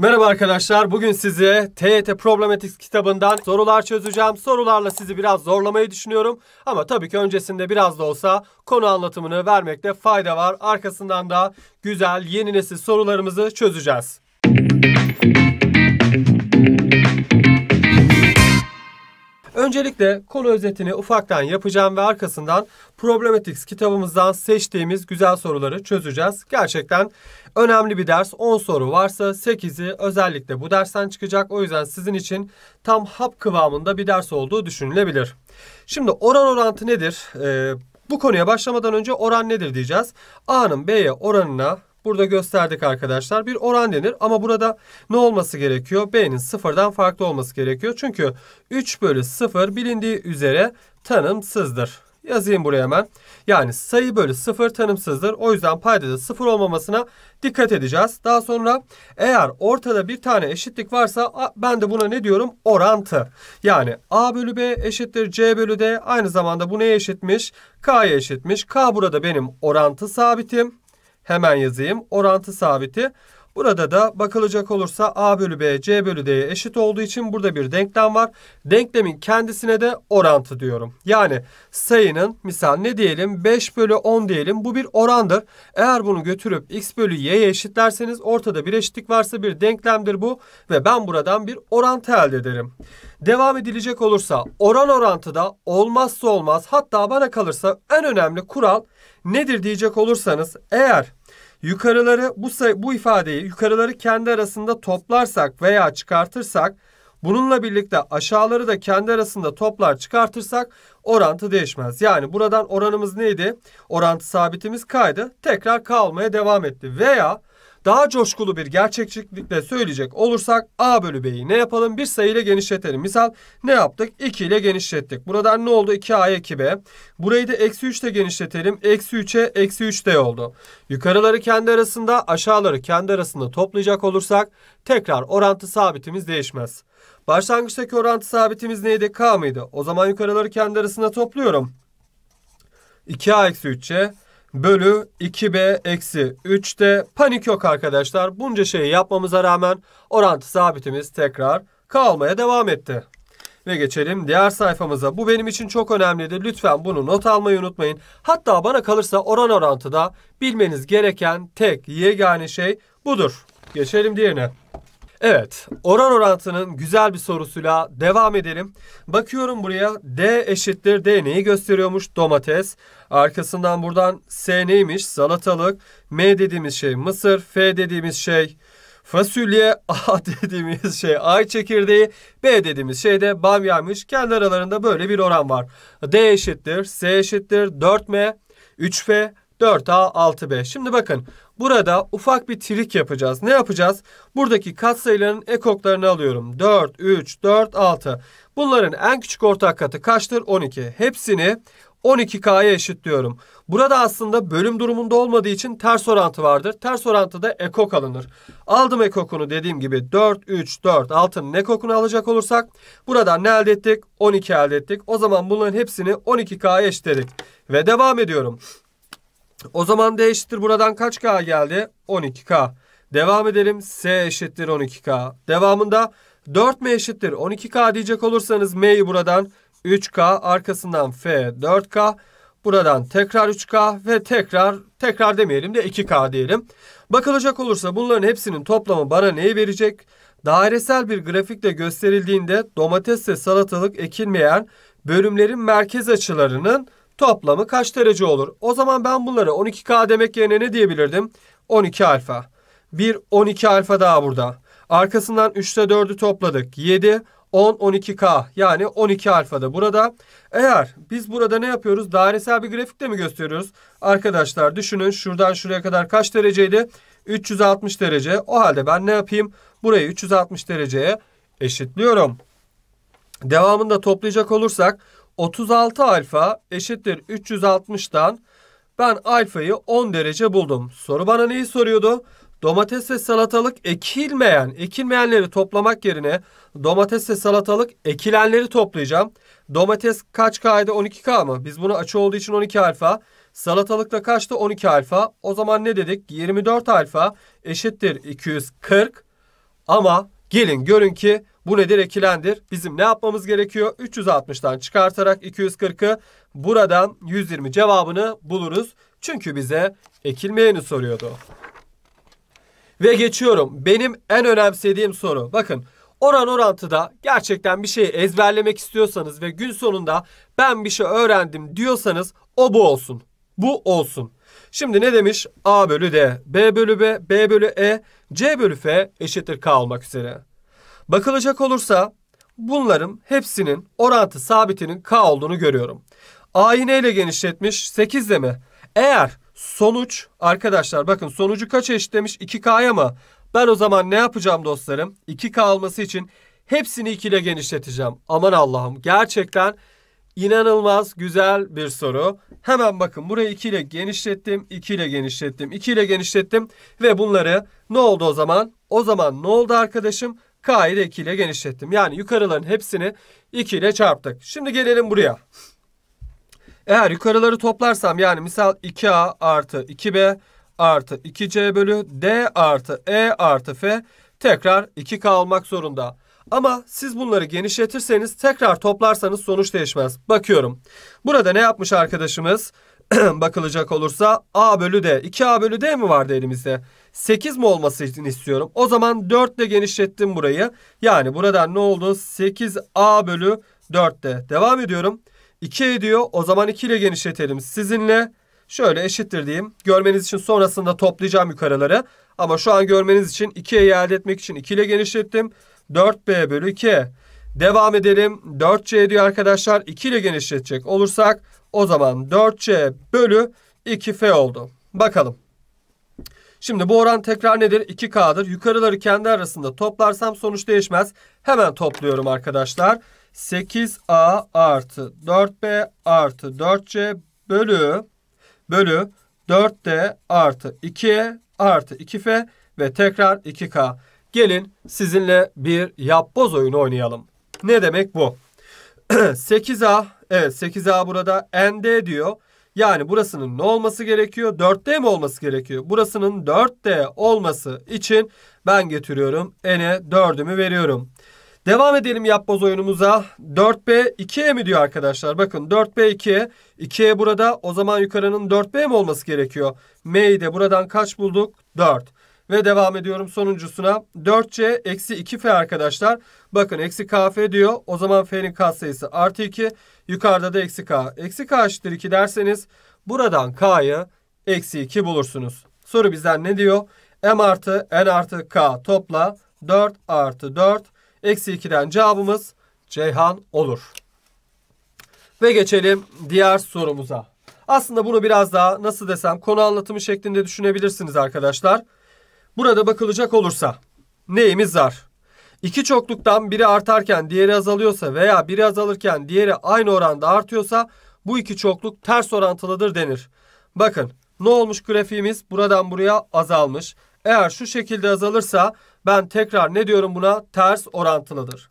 Merhaba arkadaşlar. Bugün size TYT e Problematics kitabından sorular çözeceğim. Sorularla sizi biraz zorlamayı düşünüyorum. Ama tabii ki öncesinde biraz da olsa konu anlatımını vermekte fayda var. Arkasından da güzel yeni nesil sorularımızı çözeceğiz. Öncelikle konu özetini ufaktan yapacağım ve arkasından Problematics kitabımızdan seçtiğimiz güzel soruları çözeceğiz. Gerçekten önemli bir ders. 10 soru varsa 8'i özellikle bu dersten çıkacak. O yüzden sizin için tam hap kıvamında bir ders olduğu düşünülebilir. Şimdi oran orantı nedir? Ee, bu konuya başlamadan önce oran nedir diyeceğiz. A'nın B'ye oranına Burada gösterdik arkadaşlar. Bir oran denir ama burada ne olması gerekiyor? B'nin sıfırdan farklı olması gerekiyor. Çünkü 3 bölü 0 bilindiği üzere tanımsızdır. Yazayım buraya hemen. Yani sayı bölü 0 tanımsızdır. O yüzden payda da 0 olmamasına dikkat edeceğiz. Daha sonra eğer ortada bir tane eşitlik varsa ben de buna ne diyorum? Orantı. Yani A bölü B eşittir C bölü D. Aynı zamanda bu neye eşitmiş? K'ya eşitmiş. K burada benim orantı sabitim. Hemen yazayım. Orantı sabiti. Burada da bakılacak olursa a bölü b c bölü d'ye eşit olduğu için burada bir denklem var. Denklemin kendisine de orantı diyorum. Yani sayının misal ne diyelim 5 bölü 10 diyelim bu bir orandır. Eğer bunu götürüp x bölü y'ye eşitlerseniz ortada bir eşitlik varsa bir denklemdir bu. Ve ben buradan bir orantı elde ederim. Devam edilecek olursa oran orantıda olmazsa olmaz hatta bana kalırsa en önemli kural nedir diyecek olursanız eğer Yukarıları bu, bu ifadeyi yukarıları kendi arasında toplarsak veya çıkartırsak bununla birlikte aşağıları da kendi arasında toplar çıkartırsak orantı değişmez. Yani buradan oranımız neydi? Orantı sabitimiz kaydı Tekrar kalmaya devam etti. Veya daha coşkulu bir gerçekçilikle söyleyecek olursak A bölü B'yi ne yapalım? Bir sayı ile genişletelim. Misal ne yaptık? 2 ile genişlettik. Buradan ne oldu? 2 a 2B. Burayı da eksi 3 ile genişletelim. Eksi 3'e eksi 3D oldu. Yukarıları kendi arasında aşağıları kendi arasında toplayacak olursak tekrar orantı sabitimiz değişmez. Başlangıçtaki orantı sabitimiz neydi? K mıydı? O zaman yukarıları kendi arasında topluyorum. 2A eksi 3'e bölü 2b eksi 3 de panik yok arkadaşlar. Bunca şeyi yapmamıza rağmen orantı sabitimiz tekrar kalmaya devam etti. Ve geçelim diğer sayfamıza. Bu benim için çok önemliydi. Lütfen bunu not almayı unutmayın. Hatta bana kalırsa oran orantıda bilmeniz gereken tek yegane şey budur. Geçelim diğerine. Evet, oran orantının güzel bir sorusuyla devam edelim. Bakıyorum buraya D eşittir D neyi gösteriyormuş? Domates. Arkasından buradan S neymiş? Salatalık. M dediğimiz şey mısır. F dediğimiz şey fasulye. A dediğimiz şey ay çekirdeği. B dediğimiz şey de bamyaymış. Kendi aralarında böyle bir oran var. D eşittir S eşittir 4M 3F 4A 6B. Şimdi bakın Burada ufak bir trik yapacağız. Ne yapacağız? Buradaki katsayıların ekoklarını alıyorum. 4, 3, 4, 6. Bunların en küçük ortak katı kaçtır? 12. Hepsini 12K'ya eşitliyorum. Burada aslında bölüm durumunda olmadığı için ters orantı vardır. Ters orantıda ekok alınır. Aldım ekokunu dediğim gibi 4, 3, 4, 6'nın ekokunu alacak olursak buradan ne elde ettik? 12 elde ettik. O zaman bunların hepsini 12K'ya eşitledik. Ve devam ediyorum. O zaman D eşittir buradan kaç K geldi? 12K. Devam edelim. S eşittir 12K. Devamında 4 M eşittir 12K diyecek olursanız M'yi buradan 3K arkasından F 4K. Buradan tekrar 3K ve tekrar tekrar demeyelim de 2K diyelim. Bakılacak olursa bunların hepsinin toplamı bana neyi verecek? Dairesel bir grafikle gösterildiğinde domates ve salatalık ekilmeyen bölümlerin merkez açılarının toplamı kaç derece olur? O zaman ben bunları 12K demek yerine ne diyebilirdim? 12 alfa. Bir 12 alfa daha burada. Arkasından 3'te 4'ü topladık. 7, 10, 12K yani 12 alfada burada. Eğer biz burada ne yapıyoruz? Dairesel bir grafikte mi gösteriyoruz? Arkadaşlar düşünün şuradan şuraya kadar kaç dereceydi? 360 derece. O halde ben ne yapayım? Burayı 360 dereceye eşitliyorum. Devamında toplayacak olursak 36 alfa eşittir 360'dan ben alfayı 10 derece buldum. Soru bana neyi soruyordu? Domates ve salatalık ekilmeyen, ekilmeyenleri toplamak yerine domates ve salatalık ekilenleri toplayacağım. Domates kaç K'ydı? 12K mı? Biz bunu açı olduğu için 12 alfa. Salatalıkla kaçtı? 12 alfa. O zaman ne dedik? 24 alfa eşittir 240. Ama Gelin görün ki bu nedir ekilendir. Bizim ne yapmamız gerekiyor? 360'tan çıkartarak 240'ı buradan 120 cevabını buluruz. Çünkü bize ekilmeyeni soruyordu. Ve geçiyorum. Benim en önemsediğim soru. Bakın oran orantıda gerçekten bir şeyi ezberlemek istiyorsanız ve gün sonunda ben bir şey öğrendim diyorsanız o bu olsun. Bu olsun. Şimdi ne demiş? A bölü D, B bölü B, B bölü E, C bölü F eşittir K olmak üzere. Bakılacak olursa bunların hepsinin orantı sabitinin K olduğunu görüyorum. A'yı neyle genişletmiş? 8 ile mi? Eğer sonuç arkadaşlar bakın sonucu kaç eşitlemiş? 2K'ya mı? Ben o zaman ne yapacağım dostlarım? 2K olması için hepsini 2 ile genişleteceğim. Aman Allah'ım gerçekten inanılmaz güzel bir soru. Hemen bakın burayı 2 ile genişlettim, 2 ile genişlettim, 2 ile genişlettim ve bunları ne oldu o zaman? O zaman ne oldu arkadaşım? K ile 2 ile genişlettim. Yani yukarıların hepsini 2 ile çarptık. Şimdi gelelim buraya. Eğer yukarıları toplarsam yani misal 2A artı 2B artı 2C bölü D artı E artı F tekrar 2K olmak zorunda. Ama siz bunları genişletirseniz tekrar toplarsanız sonuç değişmez. Bakıyorum. Burada ne yapmış arkadaşımız? Bakılacak olursa A bölü D. 2A bölü D mi vardı elimizde? 8 mi olması için istiyorum. O zaman 4 ile genişlettim burayı. Yani buradan ne oldu? 8A bölü 4 de. Devam ediyorum. 2 ediyor. O zaman 2 ile genişletelim. Sizinle şöyle eşittir diyeyim. Görmeniz için sonrasında toplayacağım yukarıları. Ama şu an görmeniz için 2'ye elde etmek için 2 ile genişlettim. 4B bölü 2. Devam edelim. 4C diyor arkadaşlar. 2 ile genişletecek olursak o zaman 4C bölü 2F oldu. Bakalım. Şimdi bu oran tekrar nedir? 2K'dır. Yukarıları kendi arasında toplarsam sonuç değişmez. Hemen topluyorum arkadaşlar. 8A artı 4B artı 4C bölü bölü 4D artı 2 artı 2F ve tekrar 2K. Gelin sizinle bir yapboz oyunu oynayalım. Ne demek bu? 8A evet 8A burada ND diyor. Yani burasının ne olması gerekiyor? 4D mi olması gerekiyor? Burasının 4D olması için ben getiriyorum. N'e 4'ümü veriyorum. Devam edelim yapboz oyunumuza. 4B 2E mi diyor arkadaşlar? Bakın 4B 2E. burada o zaman yukarının 4B mi olması gerekiyor? M'yi de buradan kaç bulduk? 4. Ve devam ediyorum sonuncusuna. 4C eksi 2F arkadaşlar. Bakın eksi KF diyor. O zaman F'nin katsayısı artı 2. Yukarıda da eksi K. Eksi K eşittir 2 derseniz buradan K'yı eksi 2 bulursunuz. Soru bizden ne diyor? M artı N artı K topla 4 artı 4 eksi 2'den cevabımız Ceyhan olur. Ve geçelim diğer sorumuza. Aslında bunu biraz daha nasıl desem konu anlatımı şeklinde düşünebilirsiniz arkadaşlar. Burada bakılacak olursa neyimiz var? İki çokluktan biri artarken diğeri azalıyorsa veya biri azalırken diğeri aynı oranda artıyorsa bu iki çokluk ters orantılıdır denir. Bakın ne olmuş grafiğimiz buradan buraya azalmış. Eğer şu şekilde azalırsa ben tekrar ne diyorum buna ters orantılıdır.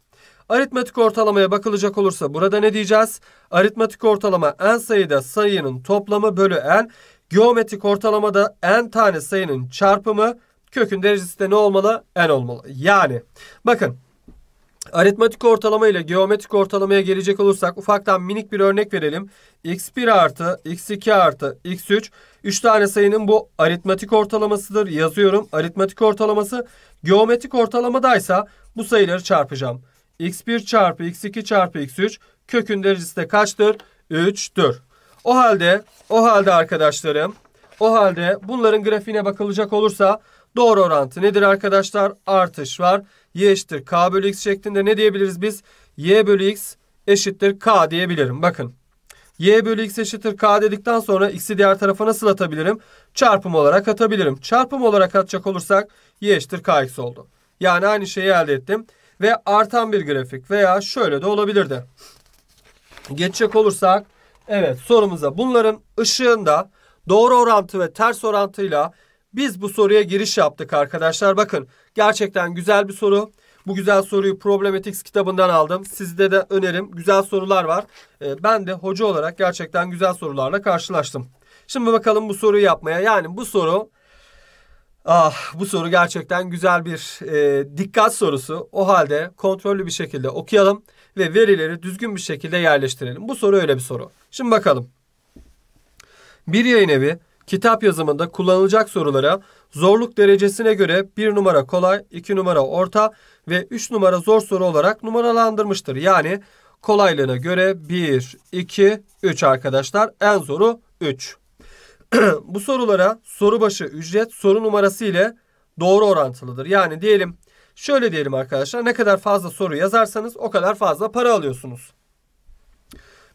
Aritmetik ortalamaya bakılacak olursa burada ne diyeceğiz? Aritmetik ortalama en sayıda sayının toplamı bölü en. Geometrik ortalamada en tane sayının çarpımı kökün derecesi de ne olmalı? n olmalı. Yani bakın aritmatik ortalama ile geometrik ortalamaya gelecek olursak ufaktan minik bir örnek verelim. x1 artı x2 artı x3 3 tane sayının bu aritmatik ortalamasıdır. Yazıyorum aritmatik ortalaması. Geometrik ortalamadaysa bu sayıları çarpacağım. x1 çarpı x2 çarpı x3 kökün derecesi de kaçtır? 3'tür. O halde o halde arkadaşlarım o halde bunların grafiğine bakılacak olursa Doğru orantı nedir arkadaşlar? Artış var. Y eşittir K bölü X şeklinde ne diyebiliriz biz? Y bölü X eşittir K diyebilirim. Bakın. Y bölü X eşittir K dedikten sonra X'i diğer tarafa nasıl atabilirim? Çarpım olarak atabilirim. Çarpım olarak atacak olursak Y eşittir KX oldu. Yani aynı şeyi elde ettim. Ve artan bir grafik veya şöyle de olabilirdi. Geçecek olursak evet sorumuza bunların ışığında doğru orantı ve ters orantıyla biz bu soruya giriş yaptık arkadaşlar. Bakın gerçekten güzel bir soru. Bu güzel soruyu Problematics kitabından aldım. Sizde de önerim. Güzel sorular var. Ee, ben de hoca olarak gerçekten güzel sorularla karşılaştım. Şimdi bakalım bu soruyu yapmaya. Yani bu soru Ah bu soru gerçekten güzel bir e, dikkat sorusu. O halde kontrollü bir şekilde okuyalım ve verileri düzgün bir şekilde yerleştirelim. Bu soru öyle bir soru. Şimdi bakalım. Bir yayın evi Kitap yazımında kullanılacak sorulara zorluk derecesine göre 1 numara kolay, 2 numara orta ve 3 numara zor soru olarak numaralandırmıştır. Yani kolaylığına göre 1, 2, 3 arkadaşlar. En zoru 3. Bu sorulara soru başı ücret soru numarası ile doğru orantılıdır. Yani diyelim şöyle diyelim arkadaşlar ne kadar fazla soru yazarsanız o kadar fazla para alıyorsunuz.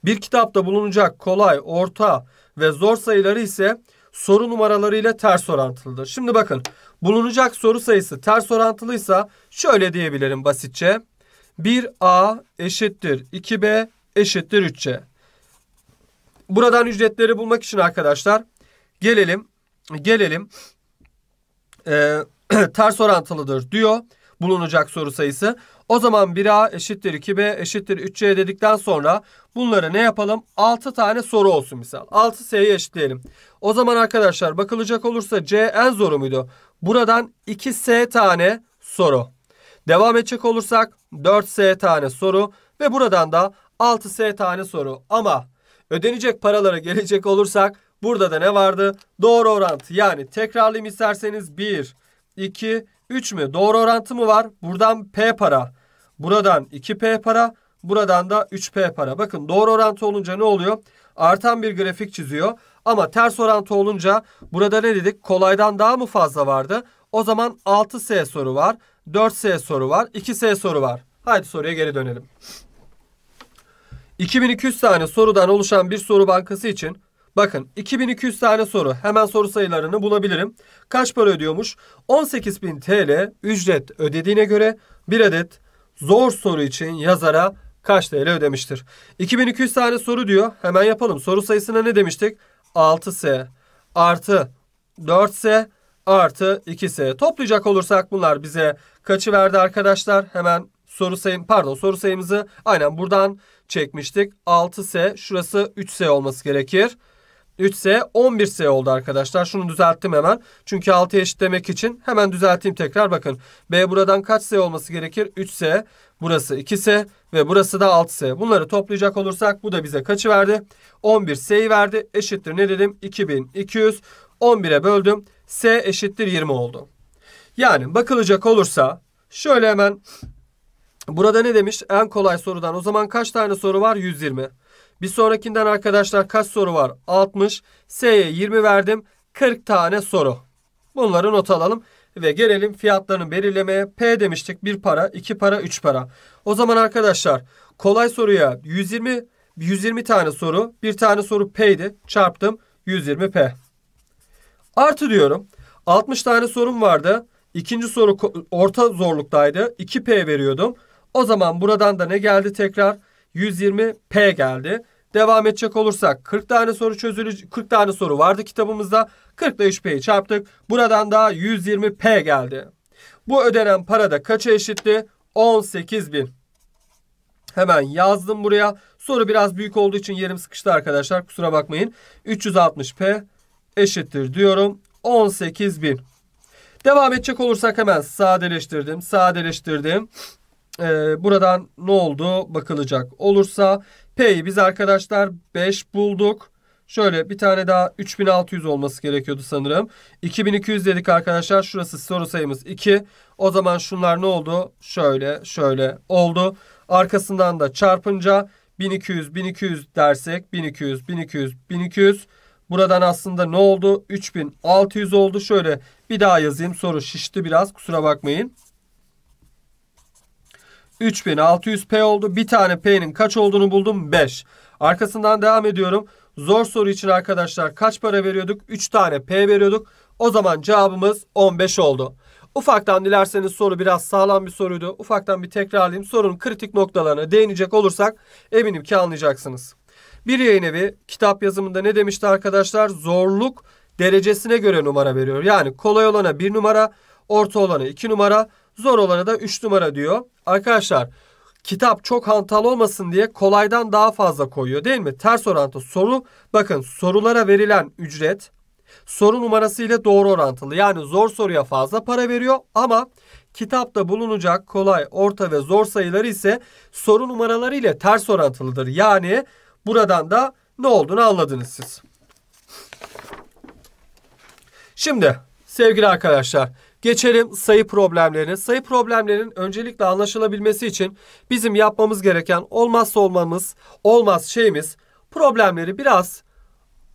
Bir kitapta bulunacak kolay, orta ve zor sayıları ise soru numaralarıyla ters orantılıdır. Şimdi bakın bulunacak soru sayısı ters orantılıysa şöyle diyebilirim basitçe. 1A eşittir 2B eşittir 3C. Buradan ücretleri bulmak için arkadaşlar gelelim gelelim e, ters orantılıdır diyor bulunacak soru sayısı. O zaman 1A eşittir 2B eşittir 3C dedikten sonra bunları ne yapalım? 6 tane soru olsun misal. 6S'yi eşitleyelim. O zaman arkadaşlar bakılacak olursa C en zoru muydu? Buradan 2S tane soru. Devam edecek olursak 4S tane soru ve buradan da 6S tane soru. Ama ödenecek paralara gelecek olursak burada da ne vardı? Doğru orantı yani tekrarlayayım isterseniz 1, 2, 3 mü? Doğru orantı mı var? Buradan P para. Buradan 2P para. Buradan da 3P para. Bakın doğru orantı olunca ne oluyor? Artan bir grafik çiziyor. Ama ters orantı olunca burada ne dedik? Kolaydan daha mı fazla vardı? O zaman 6S soru var. 4S soru var. 2S soru var. Haydi soruya geri dönelim. 2200 tane sorudan oluşan bir soru bankası için Bakın 2200 tane soru. Hemen soru sayılarını bulabilirim. Kaç para ödüyormuş? 18.000 TL ücret ödediğine göre bir adet zor soru için yazara kaç TL ödemiştir? 2200 tane soru diyor. Hemen yapalım. Soru sayısına ne demiştik? 6S artı 4S artı 2S. Toplayacak olursak bunlar bize kaçı verdi arkadaşlar? Hemen soru sayım pardon soru sayımızı aynen buradan çekmiştik. 6S şurası 3S olması gerekir. 3S 11S oldu arkadaşlar. Şunu düzelttim hemen. Çünkü 6'ya eşitlemek için hemen düzelteyim tekrar bakın. B buradan kaç S olması gerekir? 3S. Burası 2S ve burası da 6S. Bunları toplayacak olursak bu da bize kaçı verdi? 11S'yi verdi. Eşittir ne dedim? 2200. 11'e böldüm. S eşittir 20 oldu. Yani bakılacak olursa şöyle hemen burada ne demiş? En kolay sorudan o zaman kaç tane soru var? 120. 120. Bir sonrakinden arkadaşlar kaç soru var? 60. S'ye 20 verdim. 40 tane soru. Bunları not alalım ve gelelim fiyatlarını belirlemeye. P demiştik 1 para, 2 para, 3 para. O zaman arkadaşlar kolay soruya 120 120 tane soru. Bir tane soru P'ydi. Çarptım 120 P. Artı diyorum. 60 tane sorum vardı. İkinci soru orta zorluktaydı. 2P veriyordum. O zaman buradan da ne geldi tekrar? 120P geldi. Devam edecek olursak 40 tane soru çözülü 40 tane soru vardı kitabımızda. 40 ile 3P'yi çarptık. Buradan da 120P geldi. Bu ödenen para da kaça eşitti? 18 bin. Hemen yazdım buraya. Soru biraz büyük olduğu için yerim sıkıştı arkadaşlar. Kusura bakmayın. 360P eşittir diyorum. 18 bin. Devam edecek olursak hemen sadeleştirdim. Sadeleştirdim. Ee, buradan ne oldu bakılacak olursa P'yi biz arkadaşlar 5 bulduk. Şöyle bir tane daha 3600 olması gerekiyordu sanırım. 2200 dedik arkadaşlar. Şurası soru sayımız 2. O zaman şunlar ne oldu? Şöyle şöyle oldu. Arkasından da çarpınca 1200 1200 dersek 1200 1200 1200 Buradan aslında ne oldu? 3600 oldu. Şöyle bir daha yazayım. Soru şişti biraz. Kusura bakmayın. 3600P oldu. Bir tane P'nin kaç olduğunu buldum? 5. Arkasından devam ediyorum. Zor soru için arkadaşlar kaç para veriyorduk? 3 tane P veriyorduk. O zaman cevabımız 15 oldu. Ufaktan dilerseniz soru biraz sağlam bir soruydu. Ufaktan bir tekrarlayayım. Sorunun kritik noktalarına değinecek olursak eminim ki anlayacaksınız. Bir yayın evi kitap yazımında ne demişti arkadaşlar? Zorluk derecesine göre numara veriyor. Yani kolay olana bir numara, orta olana iki numara, Zor olanı da 3 numara diyor. Arkadaşlar kitap çok hantal olmasın diye kolaydan daha fazla koyuyor değil mi? Ters orantı soru bakın sorulara verilen ücret soru numarası ile doğru orantılı. Yani zor soruya fazla para veriyor ama kitapta bulunacak kolay, orta ve zor sayıları ise soru numaraları ile ters orantılıdır. Yani buradan da ne olduğunu anladınız siz. Şimdi sevgili arkadaşlar Geçelim sayı problemlerine. Sayı problemlerinin öncelikle anlaşılabilmesi için bizim yapmamız gereken olmazsa olmamız, olmaz şeyimiz problemleri biraz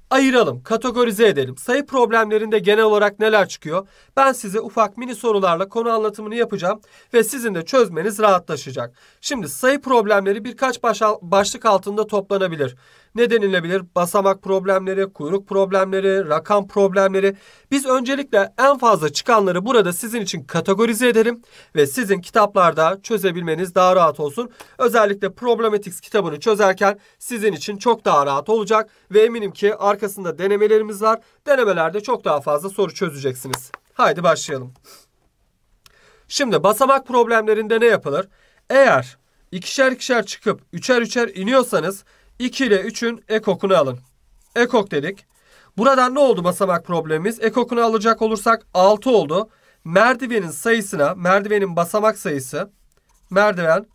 ayıralım, kategorize edelim. Sayı problemlerinde genel olarak neler çıkıyor? Ben size ufak mini sorularla konu anlatımını yapacağım ve sizin de çözmeniz rahatlaşacak. Şimdi sayı problemleri birkaç başlık altında toplanabilir. Ne denilebilir? Basamak problemleri, kuyruk problemleri, rakam problemleri. Biz öncelikle en fazla çıkanları burada sizin için kategorize edelim ve sizin kitaplarda çözebilmeniz daha rahat olsun. Özellikle Problematics kitabını çözerken sizin için çok daha rahat olacak ve eminim ki arkasında denemelerimiz var. Denemelerde çok daha fazla soru çözeceksiniz. Haydi başlayalım. Şimdi basamak problemlerinde ne yapılır? Eğer ikişer ikişer çıkıp üçer üçer iniyorsanız 2 ile 3'ün ekokunu alın. Ekok dedik. Buradan ne oldu basamak problemimiz? Ekokunu alacak olursak 6 oldu. Merdivenin sayısına, merdivenin basamak sayısı, merdiven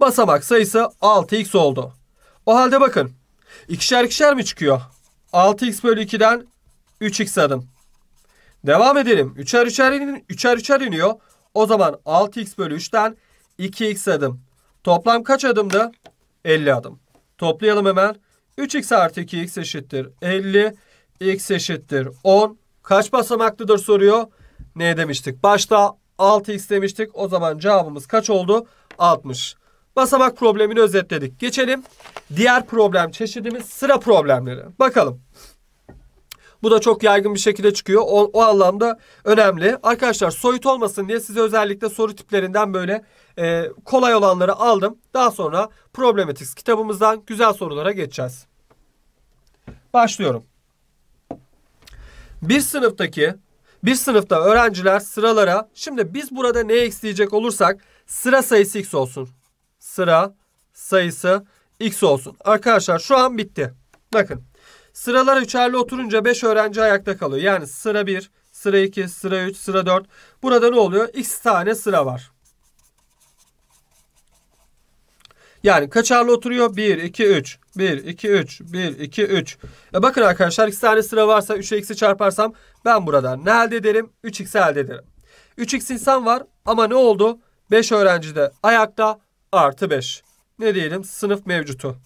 basamak sayısı 6x oldu. O halde bakın. ikişer ikişer mi çıkıyor? 6x bölü 2'den 3x adım. Devam edelim. 3'er 3'er, in, üçer 3'er iniyor. O zaman 6x bölü 3'ten 2x adım. Toplam kaç adımda? 50 adım. Toplayalım hemen. 3x artı 2x eşittir 50. x eşittir 10. Kaç basamaklıdır soruyor. Ne demiştik? Başta 6x demiştik. O zaman cevabımız kaç oldu? 60. Basamak problemini özetledik. Geçelim. Diğer problem çeşidimiz sıra problemleri. Bakalım. Bu da çok yaygın bir şekilde çıkıyor. O, o anlamda önemli. Arkadaşlar soyut olmasın diye size özellikle soru tiplerinden böyle e, kolay olanları aldım. Daha sonra Problematics kitabımızdan güzel sorulara geçeceğiz. Başlıyorum. Bir sınıftaki bir sınıfta öğrenciler sıralara şimdi biz burada ne ekleyecek olursak sıra sayısı x olsun. Sıra sayısı x olsun. Arkadaşlar şu an bitti. Bakın sıralar üçerli oturunca 5 öğrenci ayakta kalıyor. Yani sıra 1, sıra 2, sıra 3, sıra 4. Burada ne oluyor? X tane sıra var. Yani kaçarlı oturuyor? 1, 2, 3. 1, 2, 3. 1, 2, 3. E bakın arkadaşlar iki tane sıra varsa 3'e x'i çarparsam ben buradan ne elde ederim? 3x elde ederim. 3x insan var ama ne oldu? 5 öğrenci de ayakta artı 5. Ne diyelim? Sınıf mevcutu.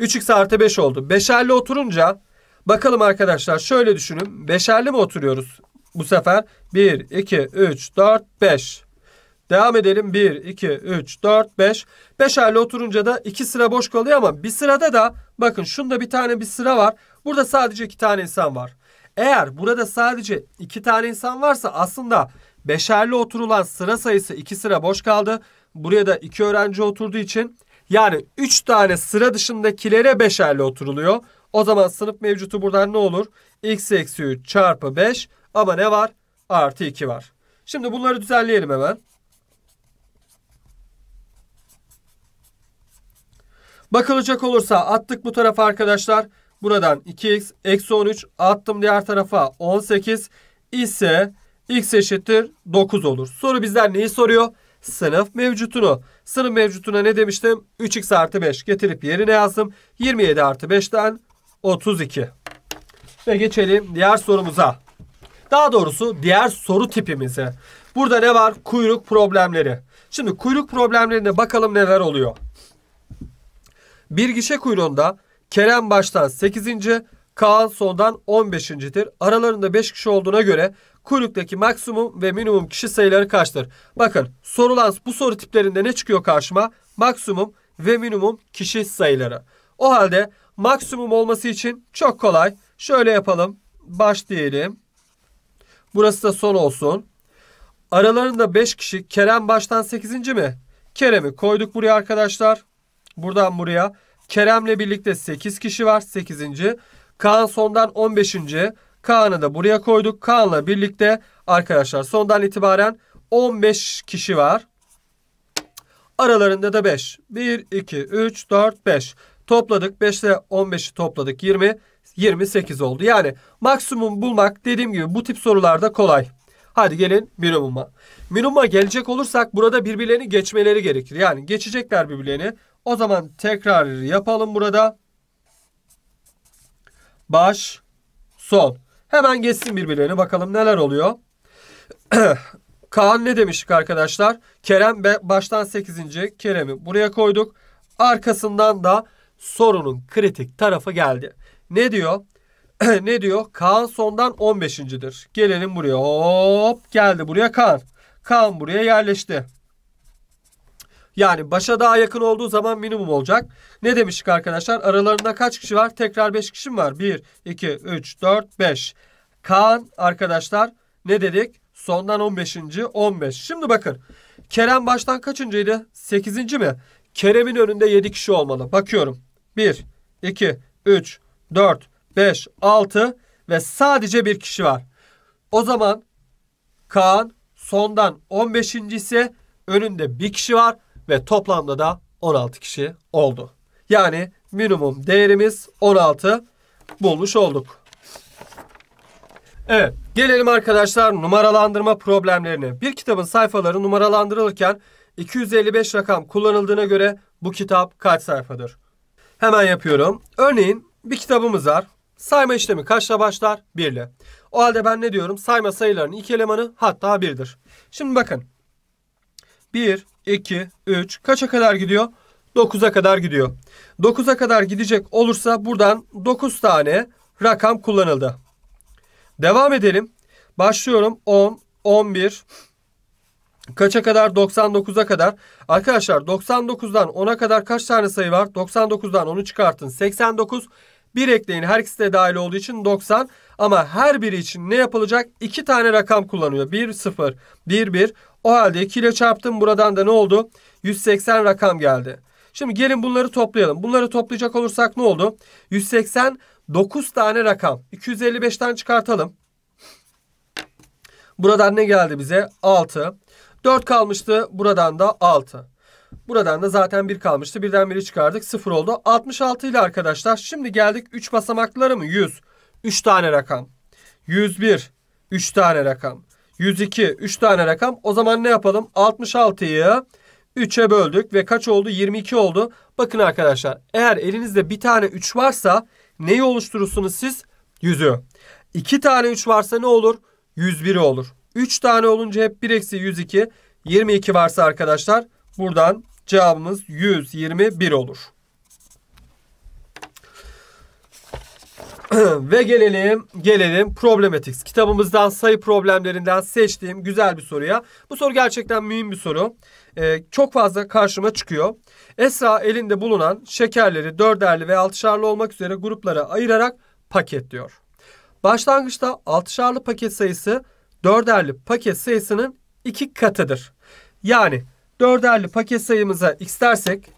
3x artı 5 oldu. Beşerli oturunca bakalım arkadaşlar şöyle düşünün. Beşerli mi oturuyoruz bu sefer? 1, 2, 3, 4, 5. Devam edelim. 1, 2, 3, 4, 5. 5 hali oturunca da 2 sıra boş kalıyor ama bir sırada da bakın şunda bir tane bir sıra var. Burada sadece 2 tane insan var. Eğer burada sadece 2 tane insan varsa aslında beşerli oturulan sıra sayısı 2 sıra boş kaldı. Buraya da 2 öğrenci oturduğu için yani 3 tane sıra dışındakilere beşerli oturuluyor. O zaman sınıf mevcutu buradan ne olur? x eksi 3 çarpı 5 ama ne var? Artı 2 var. Şimdi bunları düzenleyelim hemen. Bakılacak olursa attık bu tarafa arkadaşlar. Buradan 2x eksi 13 attım diğer tarafa 18 ise x eşittir 9 olur. Soru bizden neyi soruyor? Sınıf mevcutunu. Sınıf mevcutuna ne demiştim? 3x artı 5 getirip yerine yazdım. 27 artı 5'ten 32. Ve geçelim diğer sorumuza. Daha doğrusu diğer soru tipimize. Burada ne var? Kuyruk problemleri. Şimdi kuyruk problemlerine bakalım neler oluyor. Bir gişe kuyruğunda Kerem baştan 8. Kaan sondan 15.tir. Aralarında 5 kişi olduğuna göre kuyruktaki maksimum ve minimum kişi sayıları kaçtır? Bakın sorulan bu soru tiplerinde ne çıkıyor karşıma? Maksimum ve minimum kişi sayıları. O halde maksimum olması için çok kolay. Şöyle yapalım. Baş diyelim. Burası da son olsun. Aralarında 5 kişi Kerem baştan 8. mi? Kerem'i koyduk buraya arkadaşlar. Buradan buraya Kerem'le birlikte 8 kişi var. 8. Kaan sondan 15. Kaan'ı da buraya koyduk. Kaan'la birlikte arkadaşlar sondan itibaren 15 kişi var. Aralarında da 5. 1, 2, 3, 4, 5. Topladık. 5 ile 15'i topladık. 20. 28 oldu. Yani maksimum bulmak dediğim gibi bu tip sorularda kolay. Hadi gelin minimuma. Minimuma gelecek olursak burada birbirlerini geçmeleri gerekir. Yani geçecekler birbirlerini. O zaman tekrar yapalım burada. Baş, sol. Hemen geçsin birbirlerini bakalım neler oluyor. Kaan ne demiştik arkadaşlar? Kerem baştan 8. Kerem'i buraya koyduk. Arkasından da sorunun kritik tarafı geldi. Ne diyor? ne diyor? Kaan sondan 15.'dir. Gelelim buraya. Hop geldi buraya Kaan. Kaan buraya yerleşti. Yani başa daha yakın olduğu zaman minimum olacak. Ne demiştik arkadaşlar? Aralarında kaç kişi var? Tekrar 5 kişi mi var? 1, 2, 3, 4, 5. Kaan arkadaşlar ne dedik? Sondan 15. 15. Şimdi bakın. Kerem baştan kaçıncıydı? 8. mi? Kerem'in önünde 7 kişi olmalı. Bakıyorum. 1, 2, 3, 4, 5, 6 ve sadece bir kişi var. O zaman Kaan sondan 15. ise önünde bir kişi var ve toplamda da 16 kişi oldu. Yani minimum değerimiz 16 bulmuş olduk. Evet gelelim arkadaşlar numaralandırma problemlerine. Bir kitabın sayfaları numaralandırılırken 255 rakam kullanıldığına göre bu kitap kaç sayfadır? Hemen yapıyorum. Örneğin bir kitabımız var. Sayma işlemi kaçla başlar? 1 ile. O halde ben ne diyorum? Sayma sayılarının iki elemanı hatta 1'dir. Şimdi bakın 1, 2, 3 kaça kadar gidiyor? 9'a kadar gidiyor. 9'a kadar gidecek olursa buradan 9 tane rakam kullanıldı. Devam edelim. Başlıyorum 10, 11, Kaça kadar? 99'a kadar. Arkadaşlar 99'dan 10'a kadar kaç tane sayı var? 99'dan 10'u çıkartın. 89. Bir ekleyin. Her ikisi de dahil olduğu için 90. Ama her biri için ne yapılacak? 2 tane rakam kullanıyor. 1, 0, 1, 1. O halde 2 ile çarptım. Buradan da ne oldu? 180 rakam geldi. Şimdi gelin bunları toplayalım. Bunları toplayacak olursak ne oldu? 189 tane rakam. 255'ten çıkartalım. Buradan ne geldi bize? 6. 4 kalmıştı. Buradan da 6. Buradan da zaten 1 kalmıştı. Birden biri çıkardık. 0 oldu. 66 ile arkadaşlar. Şimdi geldik 3 basamakları mı? 100. 3 tane rakam. 101. 3 tane rakam. 102. 3 tane rakam. O zaman ne yapalım? 66'yı 3'e böldük ve kaç oldu? 22 oldu. Bakın arkadaşlar eğer elinizde bir tane 3 varsa neyi oluşturursunuz siz? 100'ü. 2 tane 3 varsa ne olur? 101 olur. 3 tane olunca hep 1 eksi 102. 22 varsa arkadaşlar buradan cevabımız 121 olur. Ve gelelim, gelelim Problematics. Kitabımızdan sayı problemlerinden seçtiğim güzel bir soruya. Bu soru gerçekten mühim bir soru. Ee, çok fazla karşıma çıkıyor. Esra elinde bulunan şekerleri dörderli ve altışarlı olmak üzere gruplara ayırarak paketliyor. Başlangıçta altışarlı paket sayısı dörderli paket sayısının iki katıdır. Yani dörderli paket sayımıza x dersek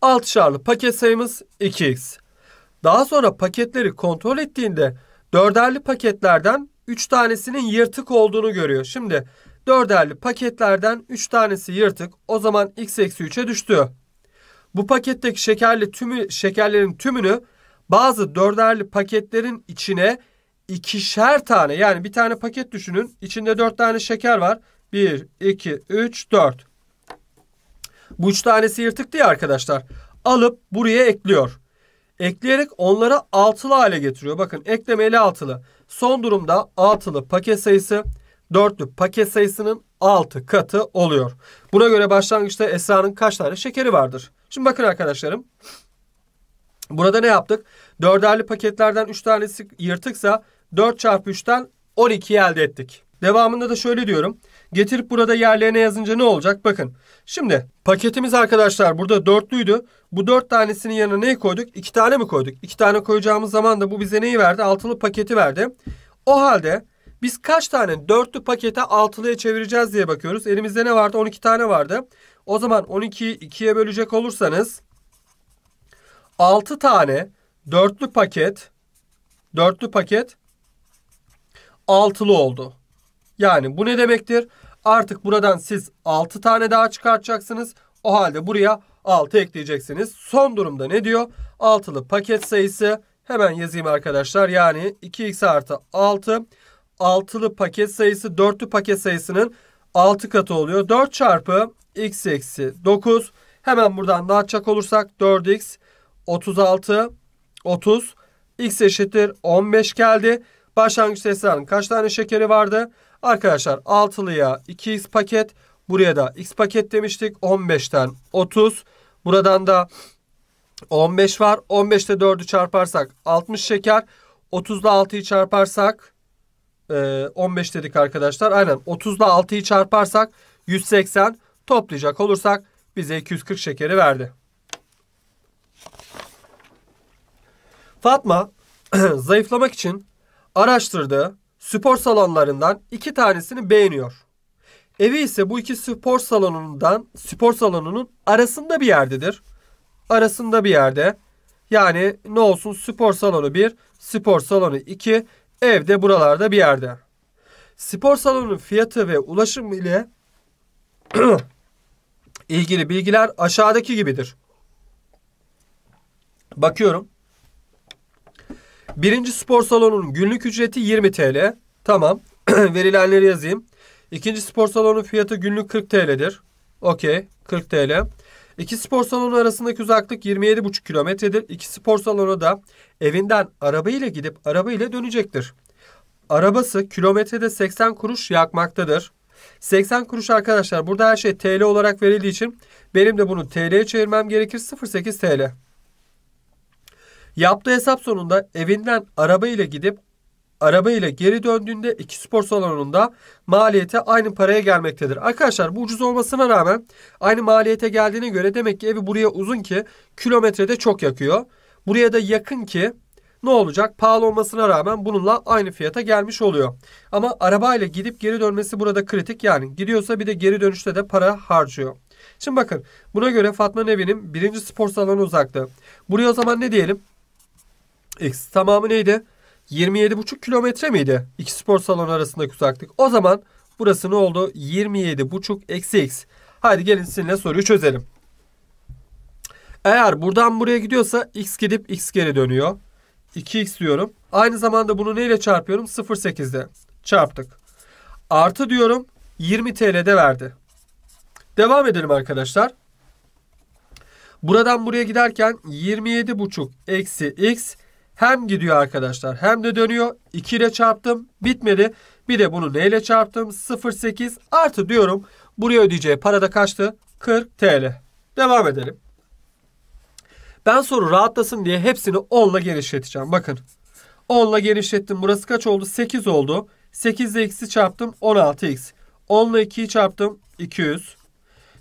altışarlı paket sayımız 2x. Daha sonra paketleri kontrol ettiğinde dörderli paketlerden 3 tanesinin yırtık olduğunu görüyor. Şimdi dörderli paketlerden 3 tanesi yırtık. O zaman x eksi 3'e düştü. Bu paketteki şekerli tümü, şekerlerin tümünü bazı dörderli paketlerin içine ikişer tane yani bir tane paket düşünün. içinde 4 tane şeker var. 1, 2, 3, 4. Bu 3 tanesi yırtık ya arkadaşlar. Alıp buraya ekliyor ekleyerek onları altılı hale getiriyor. Bakın eklemeli altılı. Son durumda altılı paket sayısı dörtlü paket sayısının 6 katı oluyor. Buna göre başlangıçta Esra'nın kaç tane şekeri vardır? Şimdi bakın arkadaşlarım. Burada ne yaptık? Dörderli paketlerden 3 tanesi yırtıksa 4 çarpı 3'ten 12'yi elde ettik. Devamında da şöyle diyorum. Getirip burada yerlerine yazınca ne olacak? Bakın. Şimdi paketimiz arkadaşlar burada dörtlüydü. Bu dört tanesinin yanına neyi koyduk? İki tane mi koyduk? İki tane koyacağımız zaman da bu bize neyi verdi? Altılı paketi verdi. O halde biz kaç tane dörtlü pakete altılıya çevireceğiz diye bakıyoruz. Elimizde ne vardı? 12 tane vardı. O zaman 12'yi 2'ye bölecek olursanız 6 tane dörtlü paket dörtlü paket altılı oldu. Yani bu ne demektir? Artık buradan siz 6 tane daha çıkartacaksınız. O halde buraya 6 ekleyeceksiniz. Son durumda ne diyor? 6'lı paket sayısı hemen yazayım arkadaşlar. Yani 2x artı 6. 6'lı paket sayısı 4'lü paket sayısının 6 katı oluyor. 4 çarpı x eksi 9. Hemen buradan dağıtacak olursak 4x 36 30 x eşittir 15 geldi. Başlangıç Tesla'nın kaç tane şekeri vardı? Arkadaşlar altılıya 2x paket. Buraya da x paket demiştik. 15'ten 30. Buradan da 15 var. 15'te 4'ü çarparsak 60 şeker. 30'la 6'yı çarparsak 15 e, dedik arkadaşlar. Aynen 30'la 6'yı çarparsak 180 toplayacak olursak bize 240 şekeri verdi. Fatma zayıflamak için araştırdığı spor salonlarından iki tanesini beğeniyor. Evi ise bu iki spor salonundan spor salonunun arasında bir yerdedir. Arasında bir yerde. Yani ne olsun spor salonu 1, spor salonu 2, evde buralarda bir yerde. Spor salonunun fiyatı ve ulaşım ile ilgili bilgiler aşağıdaki gibidir. Bakıyorum. Birinci spor salonunun günlük ücreti 20 TL. Tamam. Verilenleri yazayım. İkinci spor salonunun fiyatı günlük 40 TL'dir. Okey. 40 TL. İki spor salonu arasındaki uzaklık 27,5 kilometredir. İki spor salonu da evinden arabayla gidip arabayla dönecektir. Arabası kilometrede 80 kuruş yakmaktadır. 80 kuruş arkadaşlar burada her şey TL olarak verildiği için benim de bunu TL'ye çevirmem gerekir 0.8 TL. Yaptığı hesap sonunda evinden araba ile gidip araba ile geri döndüğünde iki spor salonunda maliyete aynı paraya gelmektedir. Arkadaşlar bu ucuz olmasına rağmen aynı maliyete geldiğine göre demek ki evi buraya uzun ki kilometrede çok yakıyor. Buraya da yakın ki ne olacak? Pahalı olmasına rağmen bununla aynı fiyata gelmiş oluyor. Ama arabayla gidip geri dönmesi burada kritik yani. Gidiyorsa bir de geri dönüşte de para harcıyor. Şimdi bakın buna göre Fatma Nevi'nin birinci spor salonu uzaktı. Buraya o zaman ne diyelim? Eksi tamamı neydi? 27,5 kilometre miydi? İki spor salonu arasındaki uzaklık. O zaman burası ne oldu? 27,5 eksi x. Haydi gelin sizinle soruyu çözelim. Eğer buradan buraya gidiyorsa x gidip x geri dönüyor. 2x diyorum. Aynı zamanda bunu neyle çarpıyorum? 0,8'de çarptık. Artı diyorum 20 TL'de verdi. Devam edelim arkadaşlar. Buradan buraya giderken 27,5 eksi x hem gidiyor arkadaşlar hem de dönüyor. 2 ile çarptım bitmedi. Bir de bunu neyle çarptım? 0.8 artı diyorum. Buraya ödeyeceği para da kaçtı? 40 TL. Devam edelim. Ben soru rahatlasın diye hepsini 10 ile genişleteceğim. Bakın 10 ile genişlettim. Burası kaç oldu? 8 oldu. 8 ile x'i çarptım 16x. 10 ile 2'yi çarptım 200.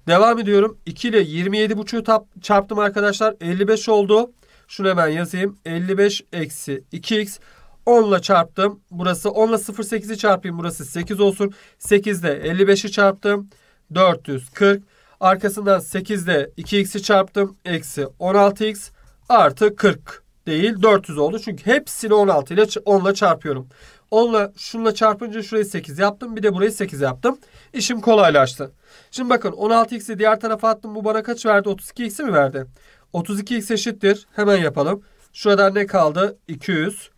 Devam ediyorum. 2 ile 27.5'u çarptım arkadaşlar. 55 oldu. Şunu hemen yazayım. 55 eksi 2x. 10 ile çarptım. Burası 10 ile 0.8'i çarpayım. Burası 8 olsun. 8 ile 55'i çarptım. 440. Arkasından 8 ile 2x'i çarptım. Eksi 16x artı 40 değil 400 oldu. Çünkü hepsini 16 ile 10 ile çarpıyorum. 10 ile şunla çarpınca şurayı 8 yaptım. Bir de burayı 8 yaptım. İşim kolaylaştı. Şimdi bakın 16x'i diğer tarafa attım. Bu bana kaç verdi? 32x'i mi verdi? 32x eşittir. Hemen yapalım. Şuradan ne kaldı? 200.